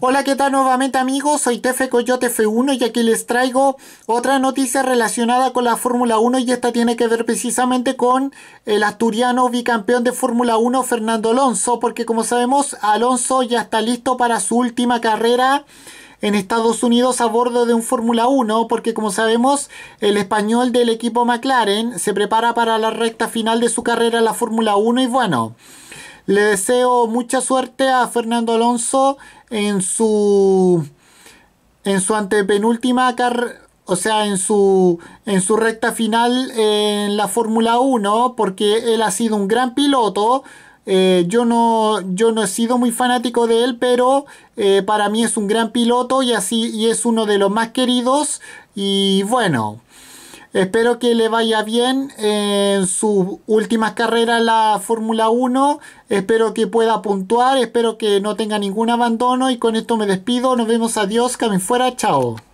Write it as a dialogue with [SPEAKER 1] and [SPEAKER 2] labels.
[SPEAKER 1] Hola, ¿qué tal nuevamente amigos? Soy Tefe Coyote F1 y aquí les traigo otra noticia relacionada con la Fórmula 1 y esta tiene que ver precisamente con el asturiano bicampeón de Fórmula 1 Fernando Alonso, porque como sabemos Alonso ya está listo para su última carrera en Estados Unidos a bordo de un Fórmula 1, porque como sabemos, el español del equipo McLaren se prepara para la recta final de su carrera en la Fórmula 1 y bueno, le deseo mucha suerte a Fernando Alonso en su en su antepenúltima carrera o sea, en su, en su recta final en la Fórmula 1, porque él ha sido un gran piloto. Eh, yo, no, yo no he sido muy fanático de él, pero eh, para mí es un gran piloto y, así, y es uno de los más queridos. Y bueno, Espero que le vaya bien en sus últimas carreras la Fórmula 1. Espero que pueda puntuar, espero que no tenga ningún abandono y con esto me despido. Nos vemos, adiós, camin fuera, chao.